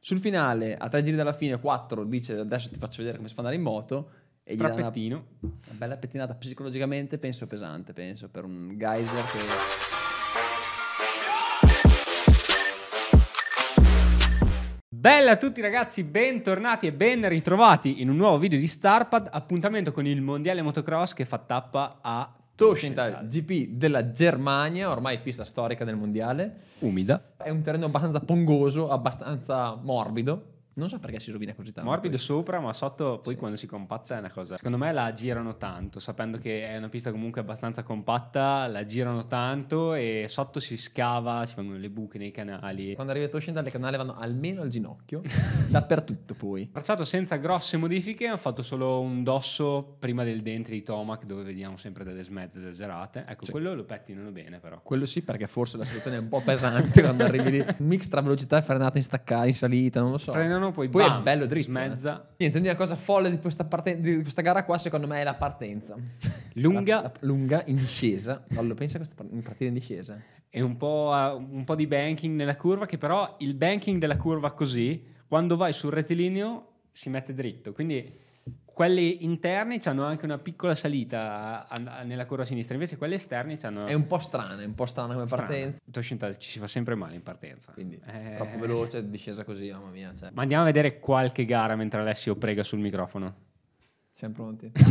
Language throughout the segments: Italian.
Sul finale, a tre giri dalla fine, 4 dice adesso ti faccio vedere come si fa andare in moto. E Strappettino. Una, una bella pettinata psicologicamente, penso pesante, penso, per un geyser che... Bella a tutti ragazzi, bentornati e ben ritrovati in un nuovo video di Starpad, appuntamento con il Mondiale Motocross che fa tappa a Torschenthal, GP della Germania, ormai pista storica del mondiale. Umida. È un terreno abbastanza pongoso, abbastanza morbido non so perché si rovina così tanto. Morbido poi. sopra, ma sotto poi sì. quando si compatta è una cosa. Secondo me la girano tanto, sapendo che è una pista comunque abbastanza compatta, la girano tanto e sotto si scava, ci vengono le buche nei canali. Quando arrivi a Toscina le canali vanno almeno al ginocchio, dappertutto poi. Tracciato senza grosse modifiche, ho fatto solo un dosso prima del dente di Tomac dove vediamo sempre delle smezze esagerate. Ecco, sì. quello lo pettinano bene però. Quello sì perché forse la situazione è un po' pesante quando arrivi lì. Mix tra velocità e frenata in staccata, in salita, non lo so. Frenano piano, poi, poi bam, è bello dritto. Smezza. Eh. Niente, una cosa folle di questa, parte, di questa, gara qua, secondo me, è la partenza. Lunga. La, la, lunga, in discesa. Lo pensa a questa partita in discesa. E un po', a, un po' di banking nella curva, che però il banking della curva così, quando vai sul rettilineo, si mette dritto. Quindi quelli interni hanno anche una piccola salita a, a, nella curva sinistra, invece quelli esterni hanno... È un po' strana, è un po' strana come strana. partenza. 280 ci si fa sempre male in partenza. Quindi eh... troppo veloce, discesa così, mamma mia. Cioè. Ma andiamo a vedere qualche gara mentre Alessio prega sul microfono. Siamo pronti.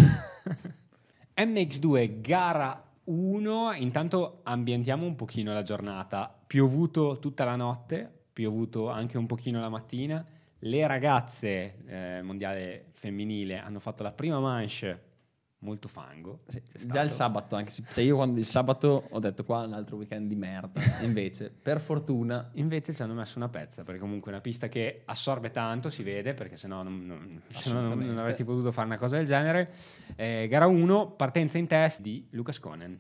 MX2, gara 1. Intanto ambientiamo un pochino la giornata. Piovuto tutta la notte, piovuto anche un pochino la mattina le ragazze eh, mondiale femminile hanno fatto la prima manche molto fango. Sì, già il sabato, anche se cioè io quando il sabato ho detto qua un altro weekend di merda, invece per fortuna... Invece ci hanno messo una pezza, perché comunque è una pista che assorbe tanto, si vede, perché sennò non, non, sennò non, non avresti potuto fare una cosa del genere. Eh, gara 1, partenza in test di Lucas Conen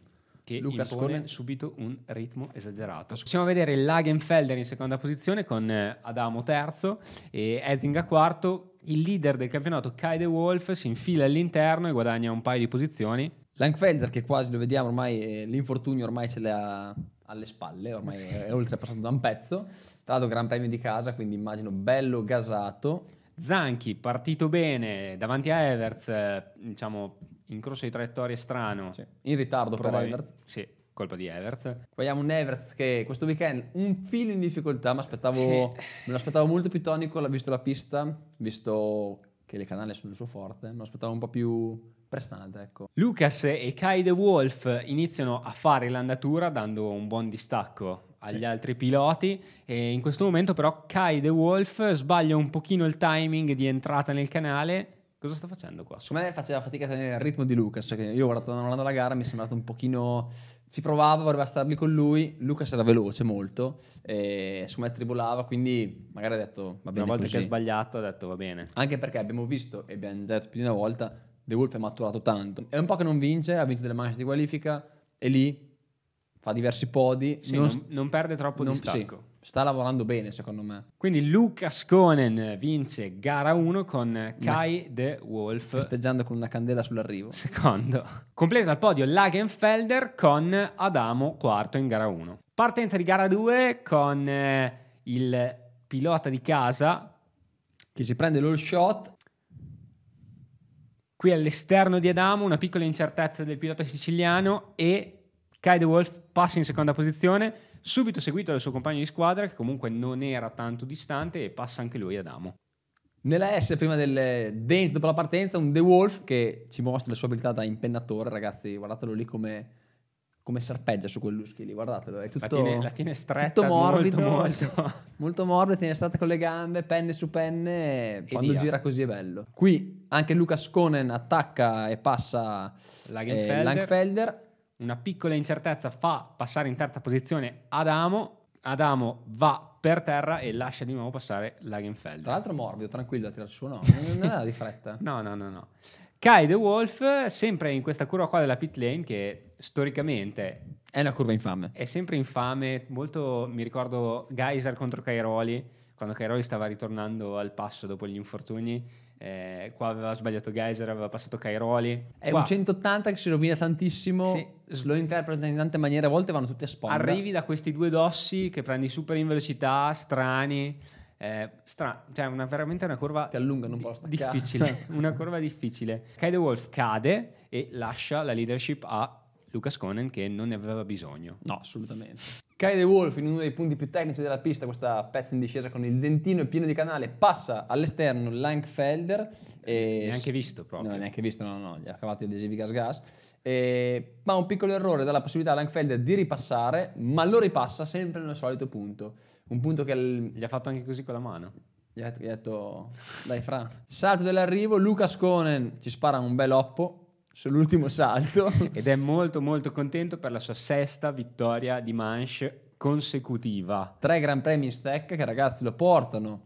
che Luca impone Pone. subito un ritmo esagerato. Possiamo vedere Lagenfelder in seconda posizione con eh, Adamo terzo e Ezinga quarto. Il leader del campionato, Kai De Wolf, si infila all'interno e guadagna un paio di posizioni. Langfelder che quasi lo vediamo ormai, eh, l'infortunio ormai ce l'ha alle spalle, ormai è oltrepassato da un pezzo. Tra l'altro Gran Premio di casa, quindi immagino bello gasato. Zanchi partito bene davanti a Everts, eh, diciamo in corso di traiettoria strano. Sì. In ritardo Probabil- per Everts. Sì, colpa di Everts. Vogliamo un Everts che questo weekend un filo in difficoltà, ma sì. me lo aspettavo molto più tonico, l'ha visto la pista, visto che le canali sono il suo forte, me lo aspettavo un po' più prestante, ecco. Lucas e Kai De Wolf iniziano a fare l'andatura dando un buon distacco agli sì. altri piloti e in questo momento però Kai The Wolf sbaglia un pochino il timing di entrata nel canale Cosa sta facendo qua? Secondo me faceva fatica a tenere il ritmo di Lucas. Che Io ho guardando, guardando la gara mi è sembrato un pochino. Ci provava, voleva starli con lui. Lucas era veloce molto. E secondo me tribolava. Quindi magari ha detto: va bene. Una volta così. che ha sbagliato, ha detto va bene. Anche perché abbiamo visto e abbiamo già detto più di una volta: De Wolf è maturato tanto. È un po' che non vince, ha vinto delle manche di qualifica. E lì fa diversi podi. Sì, non, non, perde troppo non, distacco. Sì, sta lavorando bene, secondo me. Quindi Lucas Conen vince gara 1 con Kai una... De Wolf. Festeggiando con una candela sull'arrivo. Secondo. Completa il podio Lagenfelder con Adamo quarto in gara 1. Partenza di gara 2 con eh, il pilota di casa che si prende l'all shot qui all'esterno di Adamo, una piccola incertezza del pilota siciliano e Sky the Wolf passa in seconda posizione, subito seguito dal suo compagno di squadra che comunque non era tanto distante e passa anche lui ad Amo. Nella S, prima del dent, dopo la partenza, un The Wolf che ci mostra la sua abilità da impennatore, ragazzi, guardatelo lì come, come serpeggia su quel lì, guardatelo, è tutto, la tiene, la tiene stretta, tutto morbido, molto, molto. molto morbido, tiene stretta con le gambe, penne su penne, e quando via. gira così è bello. Qui anche Lucas Conen attacca e passa Langfelder. Eh, Langfelder una piccola incertezza fa passare in terza posizione Adamo, Adamo va per terra e lascia di nuovo passare Lagenfeld. Tra l'altro morbido, tranquillo, a il su, no, non era di fretta. no, no, no, no. Kai De Wolf, sempre in questa curva qua della pit lane che storicamente... È una curva infame. È sempre infame, molto, mi ricordo Geyser contro Cairoli, quando Cairoli stava ritornando al passo dopo gli infortuni eh, qua aveva sbagliato Geyser, aveva passato Cairoli. È qua. un 180 che si rovina tantissimo. Sì. Lo interpreta in tante maniere, a volte vanno tutte a sponda. Arrivi da questi due dossi che prendi super in velocità, strani. Eh, stra- cioè una, veramente una curva ti allungano un po' la difficile, una curva difficile. Kyle Wolf cade e lascia la leadership a Lucas Conan che non ne aveva bisogno. No, assolutamente. Kai De Wolf in uno dei punti più tecnici della pista, questa pezza in discesa con il dentino pieno di canale, passa all'esterno Langfelder. E eh, neanche visto proprio. No, neanche visto, no, no, gli ha cavati gli adesivi gas gas. E... Ma un piccolo errore dà la possibilità a Langfelder di ripassare, ma lo ripassa sempre nel solito punto. Un punto che... Gli ha fatto anche così con la mano. Gli ha detto, dai Fra. Salto dell'arrivo, Lucas Conen ci spara un bel oppo, sull'ultimo salto. Ed è molto molto contento per la sua sesta vittoria di manche consecutiva. Tre Gran Premi in stack che ragazzi lo portano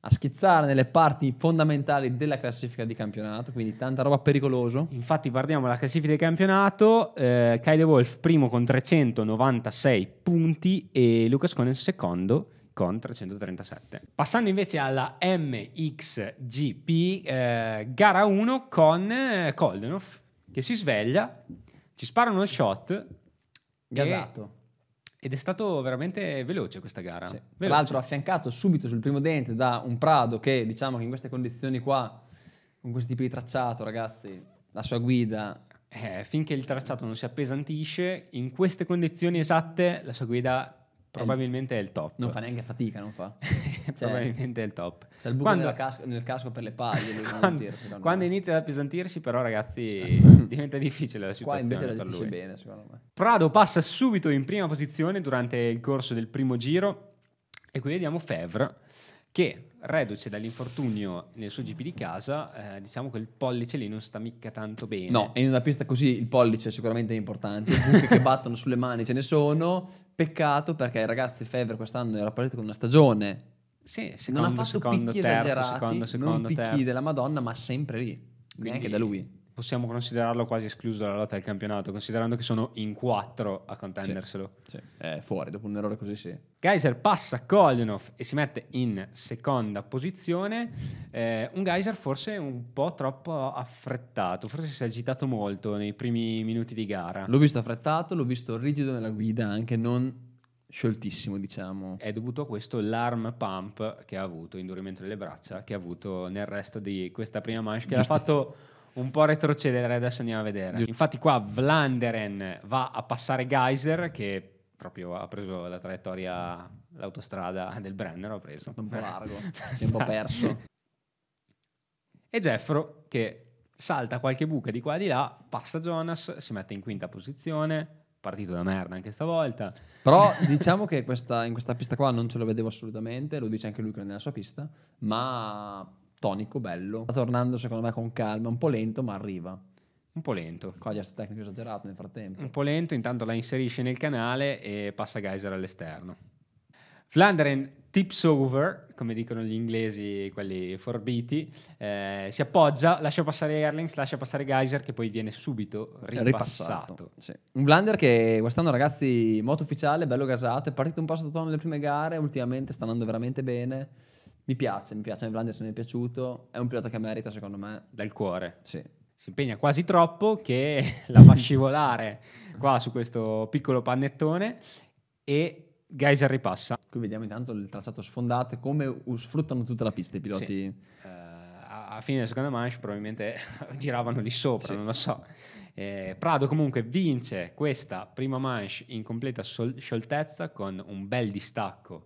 a schizzare nelle parti fondamentali della classifica di campionato, quindi tanta roba pericoloso. Infatti guardiamo la classifica di campionato, eh, Kai De Wolf primo con 396 punti e Lucas Conan secondo con 337. Passando invece alla MXGP, eh, gara 1 con eh, Koldenov, che si sveglia, ci spara uno shot. Gasato. ed è stato veramente veloce questa gara. Sì. Veloce. Tra l'altro affiancato subito sul primo dente da un Prado che diciamo che in queste condizioni qua, con questo tipo di tracciato ragazzi, la sua guida eh, finché il tracciato non si appesantisce, in queste condizioni esatte la sua guida probabilmente è il top. Non fa neanche fatica, non fa. cioè, probabilmente è il top. C'è il buco quando, casco, nel casco per le paglie. quando, giro, quando inizia ad appesantirsi, però, ragazzi, diventa difficile la situazione. Qua invece la gestisce bene, secondo me. Prado passa subito in prima posizione durante il corso del primo giro. E qui vediamo Fevre che reduce dall'infortunio nel suo GP di casa, eh, diciamo che il pollice lì non sta mica tanto bene. No, in una pista così il pollice è sicuramente importante, i punti che battono sulle mani ce ne sono, peccato perché ragazzi Fever quest'anno era partito con una stagione sì, secondo, non ha fatto secondo, picchi terzo, esagerati, secondo, secondo, non picchi terzo. della Madonna, ma sempre lì, Quindi, neanche da lui possiamo considerarlo quasi escluso dalla lotta del campionato, considerando che sono in quattro a contenderselo. Sì, sì. Eh, fuori, dopo un errore così sì. Geyser passa Kolinov e si mette in seconda posizione. Eh, un Geyser forse un po' troppo affrettato, forse si è agitato molto nei primi minuti di gara. L'ho visto affrettato, l'ho visto rigido nella guida, anche non scioltissimo, diciamo. È dovuto a questo l'arm pump che ha avuto, indurimento delle braccia, che ha avuto nel resto di questa prima manche, che Giusti- l'ha fatto un po' retrocedere, adesso andiamo a vedere. Infatti qua Vlanderen va a passare Geyser che proprio ha preso la traiettoria, l'autostrada del Brennero, ha preso. Un po' largo, si è un po' perso. E Jeffro che salta qualche buca di qua e di là, passa Jonas, si mette in quinta posizione, partito da merda anche stavolta. Però diciamo che questa, in questa pista qua non ce lo vedevo assolutamente, lo dice anche lui che è nella sua pista, ma tonico, bello. Sta tornando secondo me con calma, un po' lento ma arriva. Un po' lento. Qua gesto tecnico esagerato nel frattempo. Un po' lento, intanto la inserisce nel canale e passa Geyser all'esterno. Flanderen tips over, come dicono gli inglesi, quelli forbiti, eh, si appoggia, lascia passare Erlings, lascia passare Geyser che poi viene subito ripassato. ripassato sì. Un Vlander che quest'anno ragazzi, moto ufficiale, bello gasato, è partito un po' da tono nelle prime gare, ultimamente sta andando veramente bene mi piace, mi piace, Blandes mi è piaciuto, è un pilota che merita secondo me. Dal cuore. Sì. Si impegna quasi troppo che la fa scivolare qua su questo piccolo pannettone e Geyser ripassa. Qui vediamo intanto il tracciato sfondato, come sfruttano tutta la pista i piloti. Sì. Uh, a fine della seconda manche probabilmente giravano lì sopra, sì. non lo so. Eh, Prado comunque vince questa prima manche in completa sol- scioltezza con un bel distacco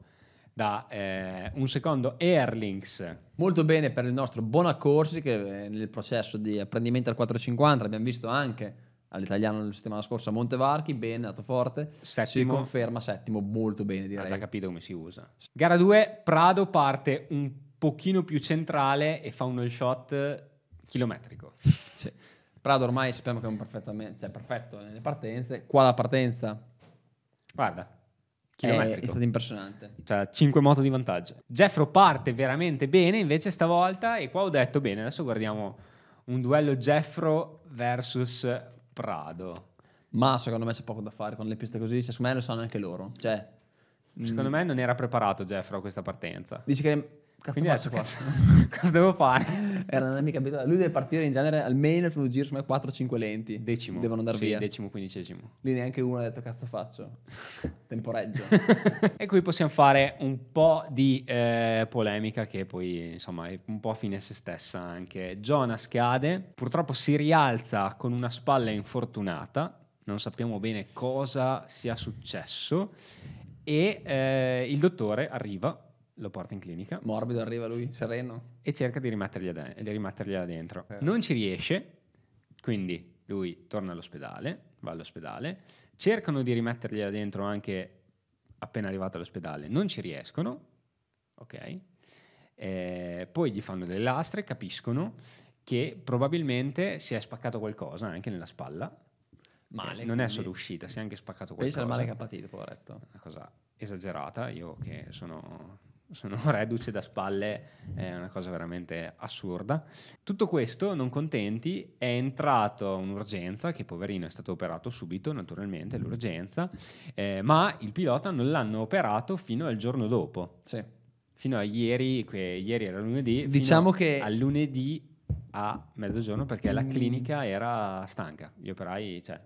da eh, un secondo Airlinks. Molto bene per il nostro Bonaccorsi che eh, nel processo di apprendimento al 450 abbiamo visto anche all'italiano la settimana scorsa a Montevarchi, bene, nato forte, settimo. si conferma settimo, molto bene direi. Ha già capito come si usa. Gara 2, Prado parte un pochino più centrale e fa un all shot chilometrico. Cioè, Prado ormai sappiamo che è un perfetto, cioè, perfetto nelle partenze, qua la partenza... Guarda, è, è stato impressionante. Cioè, 5 moto di vantaggio. Jeffro parte veramente bene invece stavolta e qua ho detto bene, adesso guardiamo un duello Jeffro versus Prado. Ma secondo me c'è poco da fare con le piste così, secondo me lo sanno anche loro. Cioè, secondo mh. Mm. me non era preparato Jeffro a questa partenza. Dici che Cazzo Quindi faccio, cazzo. cosa devo fare? Era una mica abituata. Lui deve partire in genere almeno il primo giro, su me 4-5 lenti. Decimo. Devono andare sì, via. decimo, quindicesimo. Lì neanche uno ha detto cazzo faccio. Temporeggio. e qui possiamo fare un po' di eh, polemica che poi insomma è un po' fine a se stessa anche. Jonas cade, purtroppo si rialza con una spalla infortunata. Non sappiamo bene cosa sia successo. E eh, il dottore arriva lo porta in clinica. Morbido arriva lui, sereno. E cerca di rimettergliela, di rimettergliela dentro. Eh. Non ci riesce, quindi lui torna all'ospedale, va all'ospedale. Cercano di rimettergliela dentro anche appena arrivato all'ospedale, non ci riescono. Ok? Eh, poi gli fanno delle lastre, capiscono che probabilmente si è spaccato qualcosa anche nella spalla. Eh, male. non è solo uscita, si è anche spaccato qualcosa. Pensa al male che ha patito, poveretto. Una cosa esagerata, io che sono sono reduce da spalle, è una cosa veramente assurda. Tutto questo, non contenti, è entrato un'urgenza, che poverino è stato operato subito, naturalmente, l'urgenza, eh, ma il pilota non l'hanno operato fino al giorno dopo. Sì. Fino a ieri, que- ieri era lunedì, diciamo che... A lunedì a mezzogiorno perché la mm. clinica era stanca, gli operai, cioè,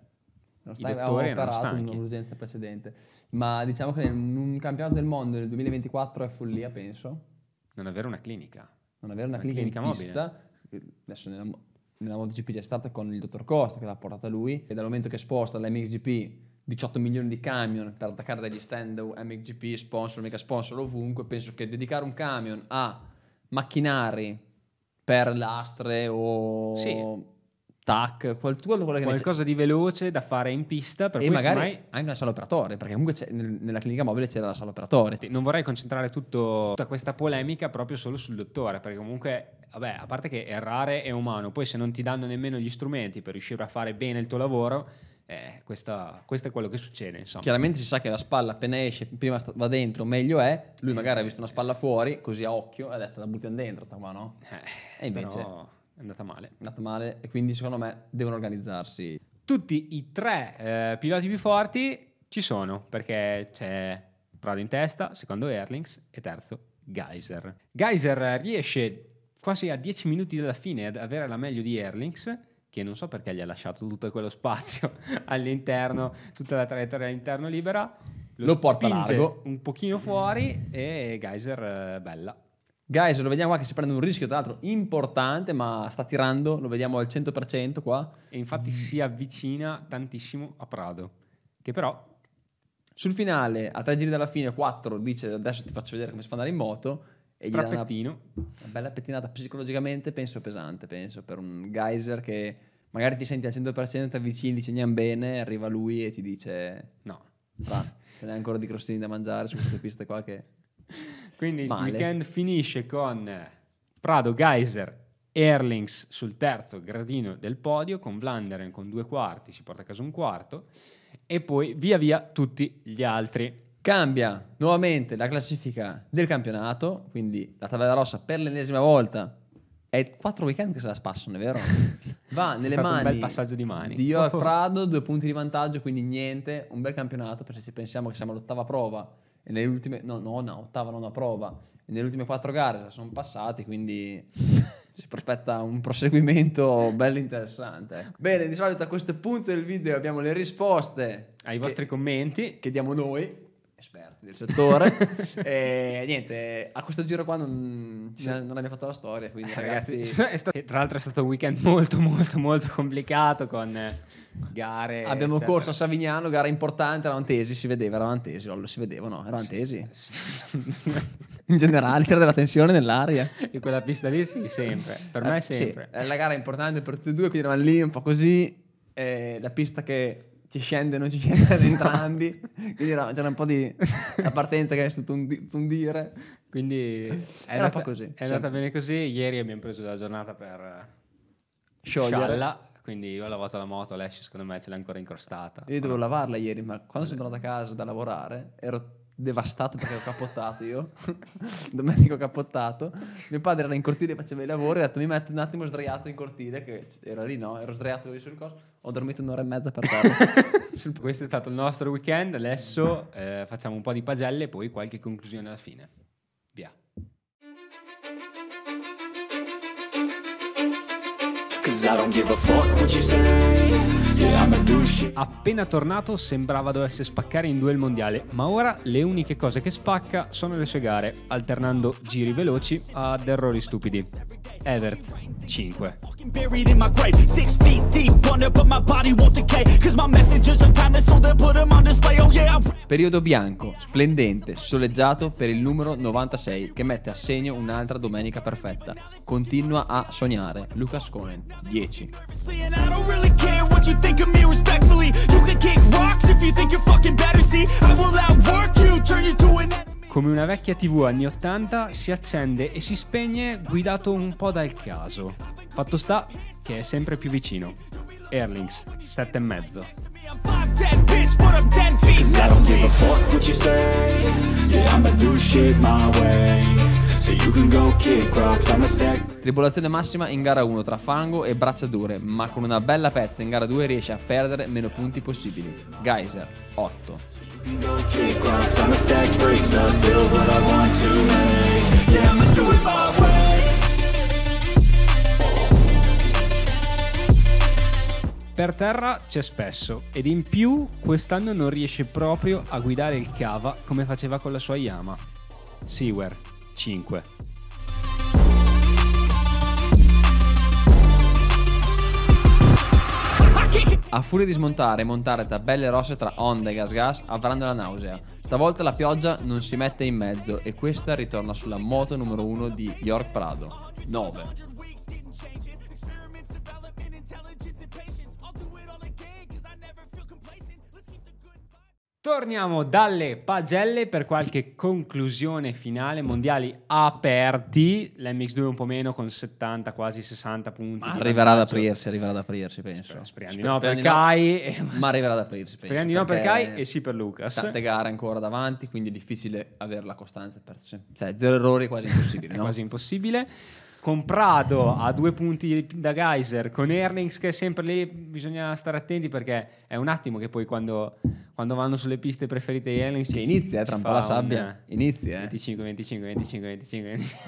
non sta, direttori in un'urgenza precedente. Ma diciamo che in un campionato del mondo nel 2024 è follia, penso. Non avere una clinica. Non avere una, una clinica, clinica mobile. Adesso nella, nella MotoGP c'è stata con il dottor Costa che l'ha portata lui e dal momento che sposta l'MXGP 18 milioni di camion per attaccare dagli stand MXGP, sponsor, mega sponsor ovunque, penso che dedicare un camion a macchinari per lastre o... Sì tac, qualcuno, qualcosa di veloce da fare in pista per e magari semmai... anche la sala operatore, perché comunque nella clinica mobile c'era la sala operatore. Non vorrei concentrare tutto, tutta questa polemica proprio solo sul dottore, perché comunque vabbè, a parte che errare è umano, poi se non ti danno nemmeno gli strumenti per riuscire a fare bene il tuo lavoro, eh, questa, questo è quello che succede. Insomma. Chiaramente si sa che la spalla appena esce, prima va dentro, meglio è. Lui magari eh, ha visto una spalla fuori, così a occhio, ha detto la buttiamo dentro, sta qua, no? Eh, e invece... Però è andata male. È andata male e quindi secondo me devono organizzarsi. Tutti i tre eh, piloti più forti ci sono perché c'è Prado in testa, secondo Erlings e terzo Geyser. Geyser riesce quasi a 10 minuti dalla fine ad avere la meglio di Erlings che non so perché gli ha lasciato tutto quello spazio all'interno, tutta la traiettoria all'interno libera. Lo, lo porta largo un pochino fuori e Geyser eh, bella Guys, lo vediamo qua che si prende un rischio, tra l'altro, importante, ma sta tirando, lo vediamo al 100% qua. E infatti mm. si avvicina tantissimo a Prado, che però... Sul finale, a tre giri dalla fine, 4 dice adesso ti faccio vedere come si fa andare in moto. E Strappettino. Una, una bella pettinata psicologicamente, penso pesante, penso, per un geyser che magari ti senti al 100%, ti avvicini, dice andiamo bene, arriva lui e ti dice no. Va, ce n'è ancora di crostini da mangiare su queste piste qua che... Quindi Male. il weekend finisce con Prado, Geyser, Erlings sul terzo gradino del podio, con Vlanderen con due quarti, si porta a casa un quarto, e poi via via tutti gli altri. Cambia nuovamente la classifica del campionato, quindi la tabella rossa per l'ennesima volta è quattro weekend che se la spassano, è vero? Va C'è nelle mani. Un bel passaggio di mani. Di York oh. Prado, due punti di vantaggio, quindi niente. Un bel campionato, perché se pensiamo che siamo all'ottava prova e nelle ultime, no, nona, ottava, nona prova, e nelle ultime quattro gare sono passati, quindi si prospetta un proseguimento bello interessante. Ecco. Bene, di solito a questo punto del video abbiamo le risposte ai che, vostri commenti che diamo noi, esperti del settore. e niente, a questo giro qua non, non abbiamo fatto la storia, quindi eh, ragazzi... ragazzi... Tra l'altro è stato un weekend molto molto molto complicato con gare. Abbiamo eccetera. corso a Savignano, gara importante, eravamo tesi, si vedeva, eravamo tesi, lo si vedeva, no, sì, tesi. Sì. in generale c'era della tensione nell'aria. In quella pista lì sì, sempre. Per me eh, sempre. Sì, eh, la gara è importante per tutti e due, quindi eravamo lì un po' così. Eh, la pista che ci scende, non ci scende ad entrambi. Quindi era, c'era un po' di la partenza che è stato un, di, un dire. Quindi è, andata, un po' così. È sempre. andata bene così. Ieri abbiamo preso la giornata per sciogliere. Scialla quindi io ho lavato la moto, l'esce secondo me ce l'ha ancora incrostata. Io dovevo lavarla ieri, ma quando sono tornato a casa da lavorare ero devastato perché ho capottato io. Domenico capottato. Mio padre era in cortile, e faceva i lavori, ha detto mi metto un attimo sdraiato in cortile, che era lì no, ero sdraiato lì sul corso, Ho dormito un'ora e mezza per terra. Questo è stato il nostro weekend, adesso eh, facciamo un po' di pagelle e poi qualche conclusione alla fine. I don't give a fuck what you say Appena tornato sembrava dovesse spaccare in due il mondiale, ma ora le uniche cose che spacca sono le sue gare, alternando giri veloci ad errori stupidi. Everts 5. Periodo bianco, splendente, soleggiato per il numero 96 che mette a segno un'altra domenica perfetta. Continua a sognare. Lucas Cohen, 10 think of me respectfully You can kick rocks if you think you're fucking better See, I will outwork you, turn you to an enemy come una vecchia TV anni 80, si accende e si spegne guidato un po' dal caso. Fatto sta che è sempre più vicino. Erlings, 7 e mezzo. I Tribolazione massima in gara 1 tra fango e braccia dure, ma con una bella pezza in gara 2 riesce a perdere meno punti possibili. Geyser 8. Per terra c'è spesso ed in più quest'anno non riesce proprio a guidare il cava come faceva con la sua Yama. Sewer 5. A furia di smontare e montare tabelle rosse tra onde e gas gas avranno la nausea. Stavolta la pioggia non si mette in mezzo e questa ritorna sulla moto numero 1 di York Prado. 9. Torniamo dalle pagelle per qualche conclusione finale. Mondiali aperti, l'MX2 un po' meno con 70, quasi 60 punti. arriverà ad aprirsi, arriverà ad aprirsi, penso. Speriamo di no per Kai. Eh, ma arriverà ad aprirsi, penso. Speriamo di no per Kai e sì per Lucas. Tante gare ancora davanti, quindi è difficile avere la costanza. Per... Cioè, zero errori è quasi impossibile. no? quasi impossibile comprato a due punti da Geyser con Erlings che è sempre lì, bisogna stare attenti perché è un attimo che poi quando, quando vanno sulle piste preferite di Erlings si inizia, eh, trampa la sabbia, inizia. 25, 25, 25, 25, 25.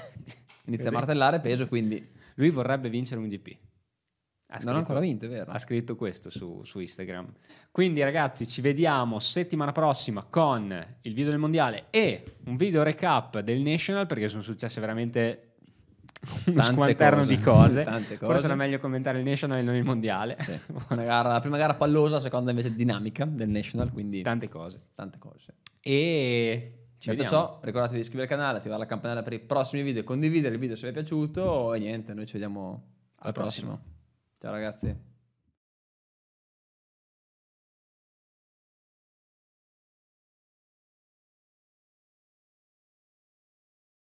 Inizia Così. a martellare peso, quindi... Lui vorrebbe vincere un GP. Ha scritto, non ha ancora vinto, è vero? Ha scritto questo su, su Instagram. Quindi ragazzi, ci vediamo settimana prossima con il video del mondiale e un video recap del National perché sono successe veramente uno squanterno di cose. cose. Forse era meglio commentare il National e non il Mondiale. Sì. gara, la prima gara pallosa, la seconda invece dinamica del National, quindi... Tante cose. Tante cose. E... Ci Detto vediamo. ciò, ricordatevi di iscrivervi al canale, attivare la campanella per i prossimi video, e condividere il video se vi è piaciuto e niente, noi ci vediamo al, al prossimo. prossimo. Ciao ragazzi.